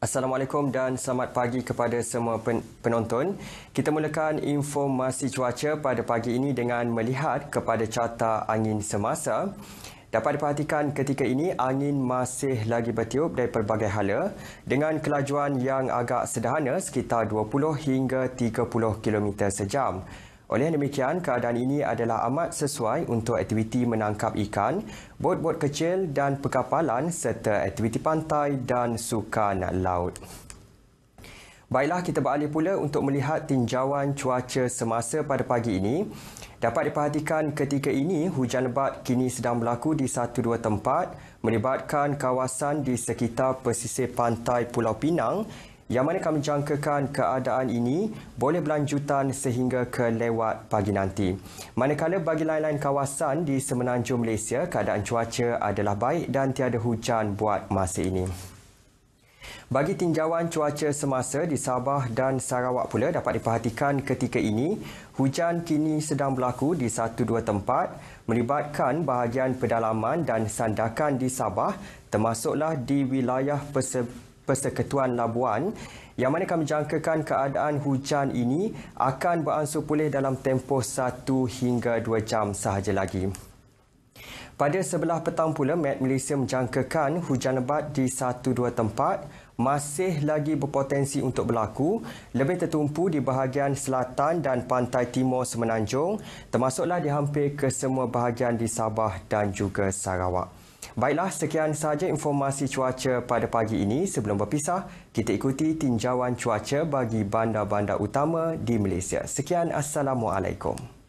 Assalamualaikum dan selamat pagi kepada semua penonton. Kita mulakan informasi cuaca pada pagi ini dengan melihat kepada carta angin semasa. Dapat diperhatikan ketika ini angin masih lagi bertiup dari pelbagai hala dengan kelajuan yang agak sederhana sekitar 20 hingga 30 km sejam. jam. Oleh demikian, keadaan ini adalah amat sesuai untuk aktiviti menangkap ikan, bot-bot kecil dan perkapalan serta aktiviti pantai dan sukan laut. Baiklah, kita beralih pula untuk melihat tinjauan cuaca semasa pada pagi ini. Dapat diperhatikan ketika ini hujan lebat kini sedang berlaku di satu dua tempat melibatkan kawasan di sekitar pesisir pantai Pulau Pinang yang mana kami jangkakan keadaan ini boleh berlanjutan sehingga ke lewat pagi nanti. Manakala bagi lain-lain kawasan di semenanjung Malaysia, keadaan cuaca adalah baik dan tiada hujan buat masa ini. Bagi tinjauan cuaca semasa di Sabah dan Sarawak pula dapat diperhatikan ketika ini, hujan kini sedang berlaku di satu dua tempat melibatkan bahagian pedalaman dan sandakan di Sabah termasuklah di wilayah persebaya Persekutuan Labuan yang mana kami jangkakan keadaan hujan ini akan beransur pulih dalam tempoh 1 hingga 2 jam sahaja lagi. Pada sebelah petang pula, Met Malaysia menjangkakan hujan lebat di satu dua tempat masih lagi berpotensi untuk berlaku, lebih tertumpu di bahagian selatan dan pantai timur Semenanjung, termasuklah di hampir ke semua bahagian di Sabah dan juga Sarawak. Baiklah, sekian sahaja informasi cuaca pada pagi ini. Sebelum berpisah, kita ikuti tinjauan cuaca bagi bandar-bandar utama di Malaysia. Sekian, Assalamualaikum.